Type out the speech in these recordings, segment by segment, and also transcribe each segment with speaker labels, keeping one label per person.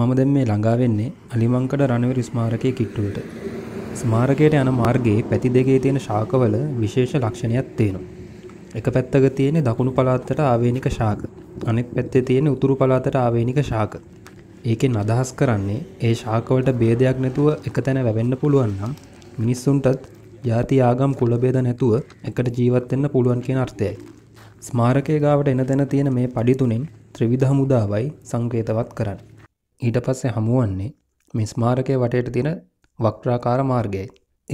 Speaker 1: මම දැන් මේ ළඟා වෙන්නේ අලිමංකඩ රණවීර ස්මාරකයේ කිට්ටුවට. ස්මාරකයට යන මාර්ගයේ පැති දෙකේ තියෙන ශාකවල විශේෂ ලක්ෂණයක් තියෙනවා. එක පැත්තක තියෙන දකුණු පළාතට ආවේනික ශාක. අනෙක් පැත්තේ තියෙන උතුරු පළාතට ආවේනික ශාක. ඒකෙන් අදහස් කරන්නේ ඒ ශාකවලට ભેදයක් නැතුව එකතැන වැවෙන්න පුළුවන් නම් මිනිස්සුන්ටත් ಜಾති ආගම් කුල ભેද නැතුව එකට ජීවත් වෙන්න පුළුවන් කියන අර්ථයයි. ස්මාරකයේ ගාවට එන තැන තියෙන මේ padi තුනෙන් ත්‍රිවිධ හමුදාවයි සංකේතවත් කරන්නේ. ඊට පස්සේ හමුවන්නේ මේ ස්මාරකය වටයට තියෙන වක්්‍රාකාර මාර්ගයයි.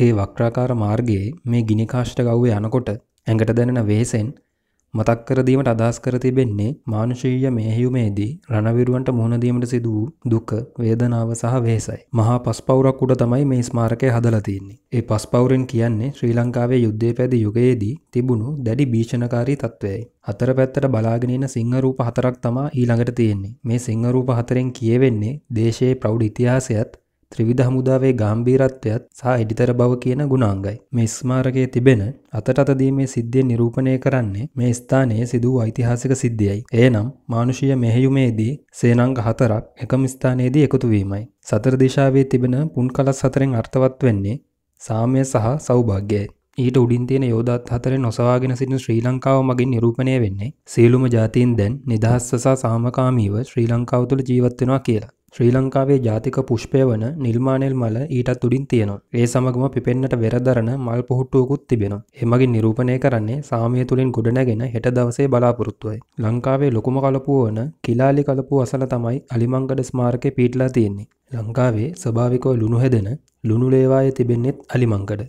Speaker 1: ඒ වක්්‍රාකාර මාර්ගයේ මේ ගිනිකාශ්ට ගව්වේ යනකොට ඇඟට දැනෙන වේසෙන් මතක් කර දීමට අදහස් කර තිබෙන්නේ මානුෂීය මෙහෙයුමේදී රණවිරුවන්ට මුහුණ දීමට සිදු වූ දුක, වේදනාව සහ වෙහෙසයි. මහා පස්පවුරක් උඩ තමයි මේ ස්මාරකය හදලා තියෙන්නේ. ඒ පස්පවුරෙන් කියන්නේ ශ්‍රී ලංකාවේ යුද්ධය පැදි යුගයේදී තිබුණු දැඩි භීෂණකාරී තත්ත්වයයි. හතර පැත්තට බලාගෙන ඉන්න සිංහ රූප හතරක් තමයි ඊළඟට තියෙන්නේ. මේ සිංහ රූප හතරෙන් කියවෙන්නේ දේශයේ ප්‍රෞಢ ඉතිහාසයත් ත්‍රිවිධ හමුදාවේ ගාම්භීරත්වයත් සහ එඩිතර බව කියන ගුණාංගයි. මේ ස්මාරකයේ තිබෙන අතට අතදීමේ සිද්ධිය නිරූපණය කරන්නේ මේ ස්ථානයේ සිදු වූ ඓතිහාසික සිද්ධියයි. එනම් මානුෂීය මෙහෙයුමේදී සේනාංග හතරක් එකම ස්ථානයේදී එකතු වීමයි. සතර දිශාවේ තිබෙන පුන් කලස් හතරෙන් අර්ථවත් වෙන්නේ සාමය සහ සෞභාග්‍යයයි. ඊට උඩින් තියෙන යෝධාත් හතරේ නොසවාගෙන සිටින ශ්‍රී ලංකාව මගින් නිරූපණය වෙන්නේ සියලුම ජාතීන් දැන් නිදහස්ව සහ සාමකාමීව ශ්‍රී ලංකාව තුළ ජීවත් වෙනවා කියලා. ශ්‍රී ලංකාවේ ජාතික පුෂ්පය වන නිල්මානෙල් මල ඊටත් උඩින් තියෙනවා. ඒ සමගම පිපෙන්නට වෙරදරන මල් පොහුට්ටුවකුත් තිබෙනවා. එමගින් නිරූපණය කරන්නේ සාමය තුළින් ගොඩනැගෙන හෙට දවසේ බලාපොරොත්තුවයි. ලංකාවේ ලොකුම කලපුව වන කිලාලි කලපුව අසල තමයි අලිමංගඩ ස්මාරකය පිටලා තියෙන්නේ. ලංකාවේ ස්වභාවිකව ලුණු හැදෙන ලුණු ලේවායේ තිබෙන්නේත් අලිමංගඩ.